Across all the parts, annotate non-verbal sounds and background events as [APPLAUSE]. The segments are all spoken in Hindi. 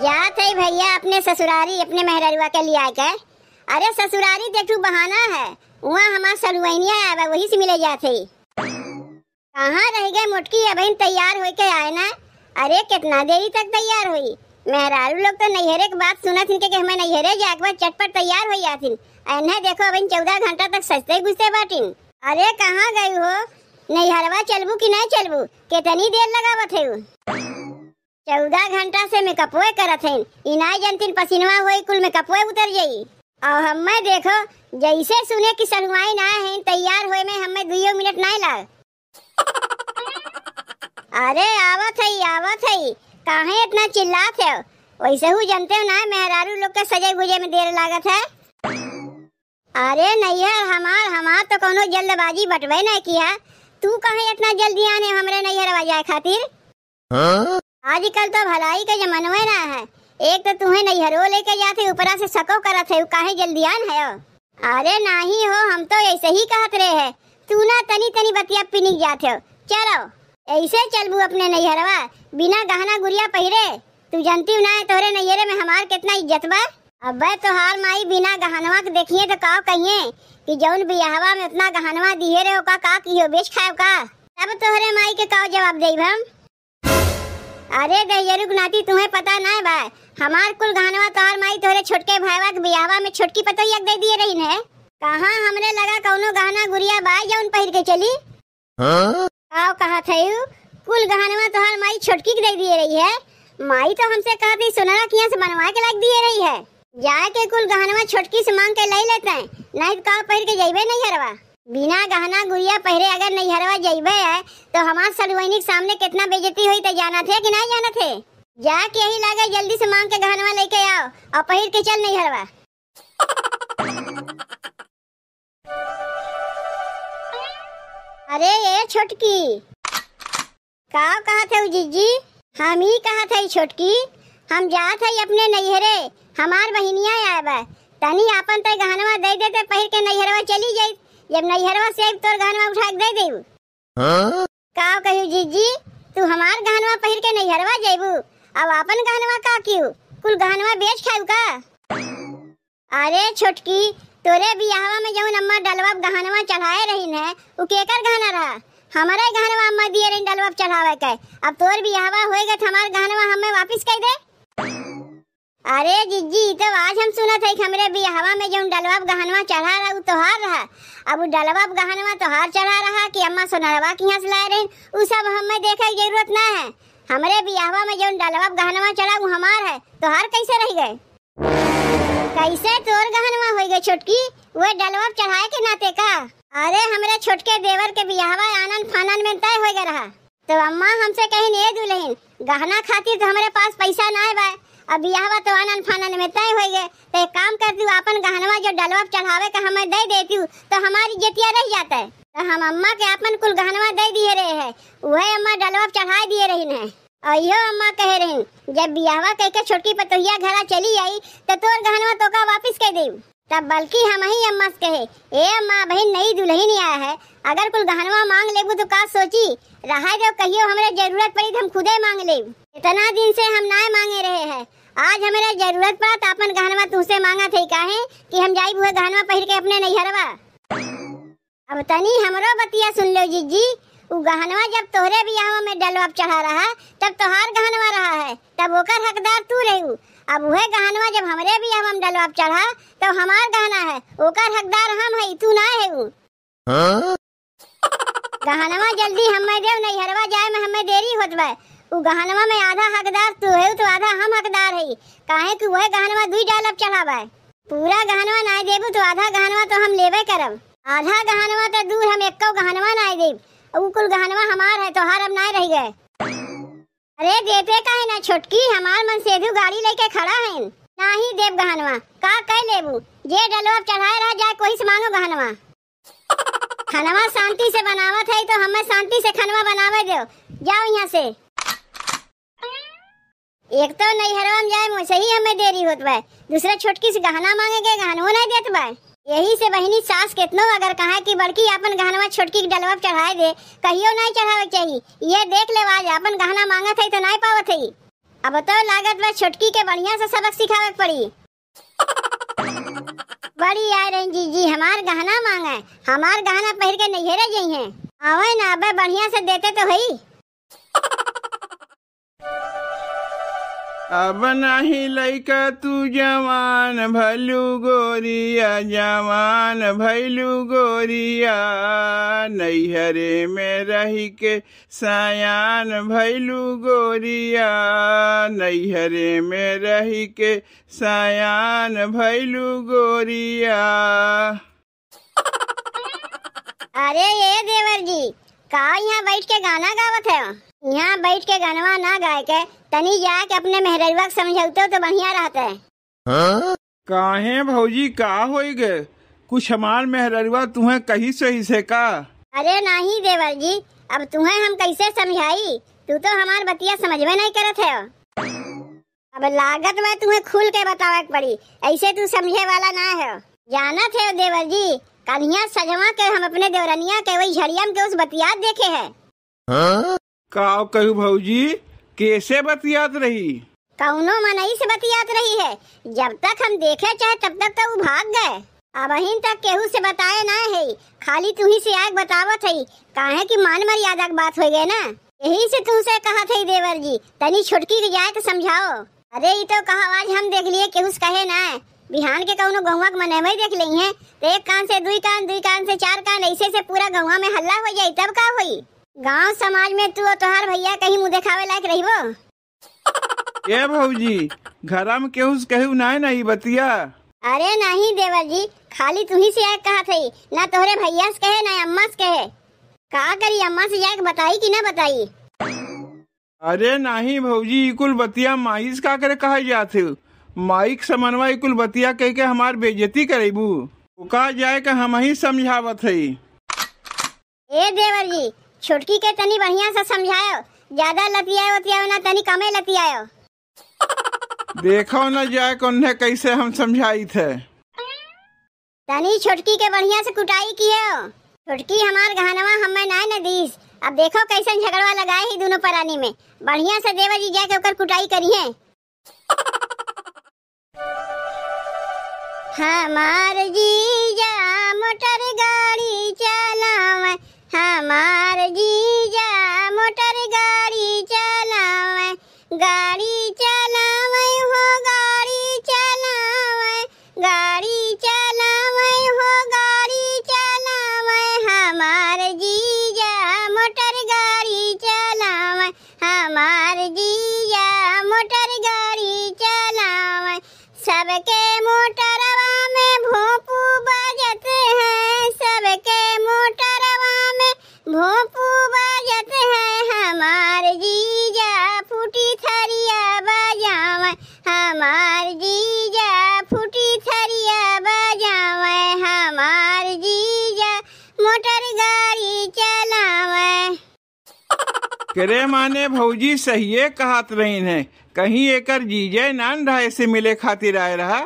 जात है भैया अपने ससुरारी अपने मेहररुआ के लिए आए कर अरे ससुरारी देखू बहाना है वहाँ हमार सरुवैनिया आया वही से मिले जा थे कहाँ रह गए मुटकी अबहिन तैयार हो के आए ना अरे कितना देरी तक तैयार हुई मेहरारू लोग तो नैहरे के बात सुना थी कि हमें नैहरे जाए बार चटपट तैयार हो जाथिन इन्हें देखो अबहिन चौदह घंटा तक सजते घुसते बाटिन अरे कहाँ गई हो नैहरवा चलबू कि नहीं चलबू कितनी देर लगावत है चौदह घंटा से मेकअपवे करत हईन इनाई जनतिन पसीनवा होई कुल कपोए उतर जाई और मैं देखो जैसे सुने कि सलवाई ना है तैयार हुए में हम्मे दुइयो मिनट ना लग अरे आवत है आवत हई काहे इतना चिल्लात है वैसे हु जानते हो ना मेहरारू लोग के सजे भुजे में देर लागत है अरे नहीं है हमार हमार तो कोनो जल्दबाजी बटवे नहीं किया तू कहे इतना जल्दी आने हमरे नहीं खातिर हाँ? आजकल तो भलाई का जमाना है ना है एक तो तुम्हें नैहरो लेके जाते ऊपर से सको करत है काहे आन है अरे नहीं हो हम तो ऐसे ही कहते रहे है तू ना तनी तनी बतिया पिनिक जाते हो चलो ऐसे चलबू अपने नैहरवा बिना गहना गुड़िया पहरे तू जनती ना है तोहरे नैहरे में हमार कितना इज्जत बा अब तोहार माई बिना गहनवा के देखिए तो का कहिए कि जौन बियाहवा में इतना गहनवा दिए रहे हो का का कियो बेच खाए का तब तोहरे माई के का जवाब देब हम अरे गैयरू गुनाती तुम्हें पता ना है भाई हमार कुल गानवा तोहर माई तोरे छोटके भाईवा के बियाहवा में छोटकी एक दे दिए रही है कहाँ हमरे लगा कौनो गहना गुड़िया बाई उन पहिर के चली हाँ? कहा था कुल गानवा तोहर माई छोटकी के दे दिए रही है माई तो हमसे कहती सुनरा किया से बनवा के लग दिए रही है जाए के कुल गानवा छोटकी से मांग के ले लेते हैं नहीं तो कहा पहिर के जइबे नहीं हरवा बिना गहना गुड़िया पहरे अगर नैहरवा जइबे है तो हमारे सड़वैनिक सामने कितना बेजती हुई तो जाना थे कि ना जाना थे जाके यही लागे जल्दी से मांग के गहनवा लेके आओ और पहर के चल नैहरवा अरे ये छोटकी का कहा थे जीजी हम ही कहा था छोटकी हम जा था अपने नैहरे हमार बहनिया आए बनी अपन आपन गहनवा दे देते पहिर के नैहरवा चली जाये जब नैहरवा से तोर गहनवा उठा के दे देबू हां का कहियो जीजी तू हमार गहनवा पहिर के नैहरवा जाइबू अब अपन गहनवा का क्यों कुल गहनवा बेच खाऊ का अरे छोटकी तोरे बियाहवा में जउन अम्मा डलवा गहनवा चढ़ाए रहिन है उ केकर गहना रहा हमारे गहनवा अम्मा दिए रही डलवा चढ़ावे के अब तोर बियाहवा होएगा त हमार गहनवा हमें वापस कर दे अरे जीजी तो आज हम सुना थे हमरे भी हवा में जो डलवा गहनवा चढ़ा रहा तो हार रहा अब डलवा गहनवा तो हार चढ़ा रहा कि अम्मा सोनरवा की हंस से लाए रही वो सब हमें देखे की जरूरत ना है हमारे हवा में जो डलवा गहनवा चढ़ा वो हमार है तो हार कैसे रह गए कैसे तोर गहनवा हो गए छोटकी वो डलवा चढ़ाए के नाते का अरे हमारे छोटके देवर के बियाहवा आनंद फानन में तय हो गया रहा तो अम्मा हमसे कहीं नहीं दुलहिन गहना खातिर तो हमारे पास पैसा ना है भाई अब यहाँ तो आनन फानन में तय हो गए तो एक काम कर दू अपन गहनवा जो डलवा चढ़ावे का हमें दे देती हूँ तो हमारी जेतिया रह जाता है तो हम अम्मा के अपन कुल गहनवा दे दिए रहे हैं वही अम्मा डलवा चढ़ा दिए रही है और यो अम्मा कह रही जब बियाहवा कह के छोटी पतोहिया घर चली आई तो तोर गहनवा तो का वापिस कह दे तब बल्कि हम ही अम्मा से कहे ए अम्मा बहन नई दुल्हन ही आया है अगर कुल गहनवा मांग लेबू तो का सोची रहा जो कहियो हमरे जरूरत पड़ी तो हम खुदे मांग लेबू इतना दिन से हम ना मांगे रहे हैं आज हमारे जरूरत पड़ा तो अपन गहनवा तुमसे मांगा थे काहे कि हम जाई बुआ गहनवा पहन के अपने नहीं हरवा अब तनी हमरो बतिया सुन लो जी जी वो गहनवा जब तोहरे बियाहवा में डलवा चढ़ा रहा तब तोहार गहनवा रहा है तब होकर हकदार तू रहे अब वह गहनवा जब हमरे बियाहवा में डलवा चढ़ा तब तो हमार गहना है ओकर हकदार हम है तू ना है हाँ? गहनवा जल्दी हमें देव नहीं हरवा जाए में हमें देरी होत उ गहनवा में आधा हकदार तू तो है तो आधा हम हकदार है काहे कि वह गहनवा दुई डालब चढ़ावा पूरा गहनवा ना देबू तो आधा गहनवा तो हम लेबे करम आधा गहनवा तो दूर हम एक्को गहनवा ना देब उ कुल गहनवा हमार है तो हर अब ना रह गए अरे देते का है ना छोटकी हमार मन से भी गाड़ी लेके खड़ा है ना ही देव गहनवा का कह लेबू जे अब चढ़ाए रह जाए कोई से मानो गहनवा खनवा शांति से बनावत है तो हमें शांति से खनवा बनावे दो जाओ यहाँ से एक तो नैहरवा में जाए मुझसे ही हमें देरी होत बाय दूसरा छोटकी से गहना मांगे के गहनो नहीं देत बाय यही से बहनी सास कितनो अगर कहा कि बड़की अपन गहनवा छोटकी के डलवा चढ़ाए दे कहियो नहीं चढ़ावे चाहिए ये देख ले आज अपन गहना मांगत है तो नहीं पावत है अब तो लागत बा छोटकी के बढ़िया से सबक सिखावे पड़ी बड़ी आ रही जी जी हमार गहना मांगे हमार गहना पहन के नहीं रह जाई है आवे ना अब बढ़िया से देते तो है अब नहीं लैका तू जवान भलू गोरिया जवान भैलू गोरिया नैहरे में रही के सयान भैलू गोरिया नैहरे में रही के सयान भैलू गोरिया अरे ये देवर जी कहा यहाँ बैठ के गाना गावत है यहाँ बैठ के गनवा ना गाय के तनी जा के अपने मेहरवा के समझौते तो बढ़िया रहता है हाँ? काहे भौजी का हो गए कुछ हमार मेहरवा तुम्हें कही सही से का अरे नहीं देवर जी अब तुम्हें हम कैसे समझाई तू तो हमार बतिया समझवे नहीं करत है अब लागत में तुम्हें खुल के बतावे पड़ी ऐसे तू समझे वाला ना है जाना थे देवर जी कन्हैया सजवा के हम अपने देवरनिया के वही झड़ियम के उस बतिया देखे है हाँ? का कहू भाजी कैसे बतियात रही कौनो मनई से बतियात रही है जब तक हम देखे चाहे तब तक तो भाग गए अब अहिन तक केहू से बताए ना है खाली तू ही से आग बतावत है काहे की मान मर्यादा की बात हो गए ना यही से तू से कहा थे देवर जी तनी छुटकी की जाए तो समझाओ अरे ये तो कहा आज हम देख लिए केहू कहे ना बिहान के कौनो गहुआ के में देख ली है तो एक कान से दुई कान दुई कान से चार कान ऐसे से पूरा गहुआ में हल्ला हो जाए तब का हुई गांव समाज में तू तोहार भैया कहीं मुंह देखावे लायक रही वो [LAUGHS] ए भौजी घर में केहूस कहू ना नहीं बतिया अरे नहीं देवर जी खाली तुम्ही से आग कहा थे ना तोहरे भैया से कहे ना अम्मा से कहे का करी अम्मा से जाके बताई कि ना बताई अरे नहीं भौजी कुल बतिया माई का करे कहा जाते माइक समन्वय कुल बतिया कह के हमार बेजती करेबू कहा जाए के हम ही समझावत है ए देवर जी छोटकी के तनी बढ़िया से समझायो ज्यादा लतियायो वतियायो ना तनी कमे लतियायो देखो ना जाए कोन्हे कैसे हम समझाई थे तनी छोटकी के बढ़िया से कुटाई किए हो छोटकी हमार गहनवा हम हमें ना न दीस अब देखो कैसे झगड़वा लगाए ही दोनों परानी में बढ़िया से देवा जी जाके ओकर कुटाई करी है हमार जा मोटर गाड़ी चलावे सबके मोटरवा में भोपू बजते हैं सबके मोटरवा में भोपू बजते हैं हमार जीजा फूटी थरिया बजाव हमार जीजा फूटी थरिया बजाव हमार जीजा मोटर गा करे माने भौजी सही कहात रही है कहीं एक जीजे नान रहा से मिले खातिर आए रहा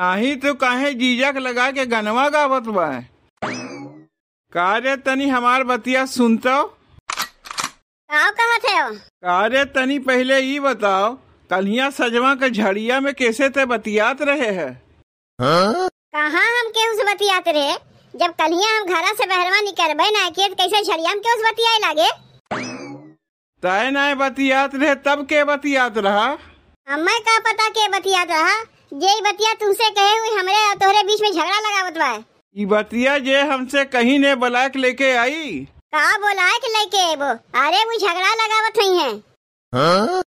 नाही तो काहे जीजक लगा के गनवा गावत बा कार्य तनी हमार बतिया सुनतो कार्य तनी पहले ई बताओ कन्हिया सजवा के झड़िया में कैसे थे बतियात रहे है कहा हम के उस बतियात रहे जब कन्हिया हम घर से बहरवा निकल बे ना कैसे झड़िया में केहू से बतियाए लागे तय नहीं बतियात रहे तब के बतियात रहा हमें का पता के बतियात रहा जे बतिया तुमसे कहे हुई हमारे और तोहरे बीच में झगड़ा लगा बा ई बतिया जे हमसे कहीं ने बलाक लेके आई का के लेके वो अरे वो झगड़ा लगावत नहीं है हाँ?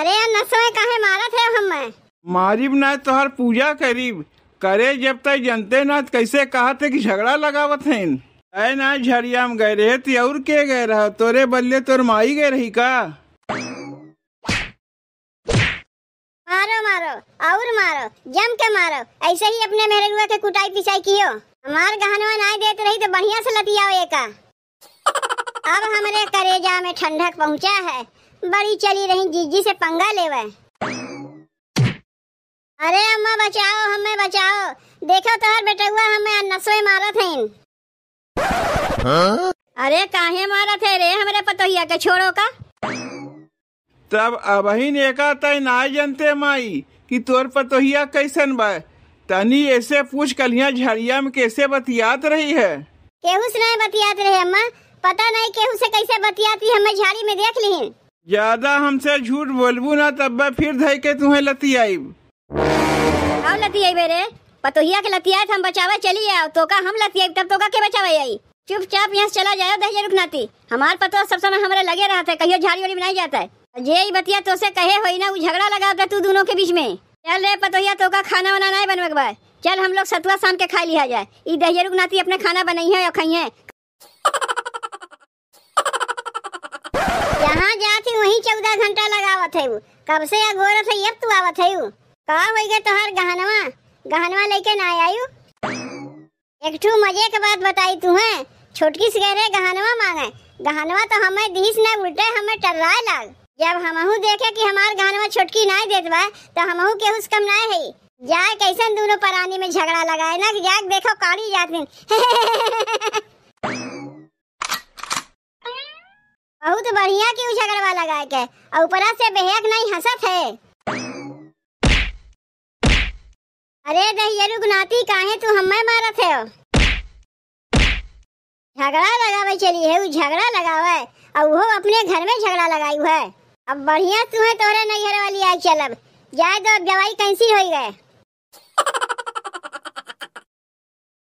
अरे नसोए काहे मारत है हमें मारिब ना तोहर पूजा करीब करे जब तक जनते ना कैसे कहते कि झगड़ा लगावत हैं ना झरिया में गए रहे ती और के गए रहा तोरे बल्ले तोर माई गए रही का मारो मारो और मारो जम के मारो ऐसे ही अपने मेरे मेहरुआ के कुटाई पिसाई कियो हमार गहनवा ना देत रही तो बढ़िया से लतिया हो एका अब हमरे करेजा में ठंडक पहुंचा है बड़ी चली रही जीजी से पंगा लेवे अरे अम्मा बचाओ हमें बचाओ देखो तोहर बेटा हुआ हमें नसोए मारत हैं अरे काहे मारा थे रे हमारे पतोहिया के छोड़ो का तब अबही नेका तय ना जनते माई कि तोर पतोहिया कैसन बा तनी ऐसे पूछ कलिया झड़िया में कैसे बतियात रही है केहू से नहीं बतियात रहे अम्मा पता नहीं केहू से कैसे बतियाती हमें झाड़ी में देख ली ज्यादा हमसे झूठ बोलबू ना तब फिर धई के तुम्हें लती आई लती आई रे पतोहिया के लतिया हम बचावे चली आओ तो का हम लतिया तब तो का के बचावे आई चुपचाप यहाँ से चला जाओ दहिया रुकनाती हमारे पतो सब समय हमारे लगे रहते था कहियो झाड़ी वाड़ी बनाई जाता है जे ही बतिया तो से कहे हो ना वो झगड़ा लगा था तू दोनों के बीच में चल रे पतोहिया तो का खाना वाना नहीं बनवा के चल हम लोग सतुआ शाम के खा लिया जाए ई दहिया रुकनाती अपने खाना बनाई है और खाई है जहाँ जाती वही चौदह घंटा लगावत है कब से अघोरत है अब तू आवत है कहा वही तोहर गहनवा गहनवा लेके ना आयु एक ठू मजे के बात बताई तू है छोटकी से कह रहे गहनवा मांगे गहनवा तो हमें दीस न उल्टे हमें टर्राए लाग जब हमहू देखे कि हमारे गहनवा छोटकी ना देत बाय तो हमहू के उस कम ना है जाए कैसे दोनों परानी में झगड़ा लगाए ना जाक देखो काली जाती [LAUGHS] बहुत बढ़िया की झगड़वा लगाए के ऊपर से बेहक नहीं हंसत है अरे गहियरु गुनाती काहे तू हमें मारत है झगड़ा लगावे चली है झगड़ा लगावे अब वो अपने घर में झगड़ा लगाई है अब बढ़िया तू है तोरे नैहर वाली आई चल अब जाए तो अब दवाई कैंसिल हो गए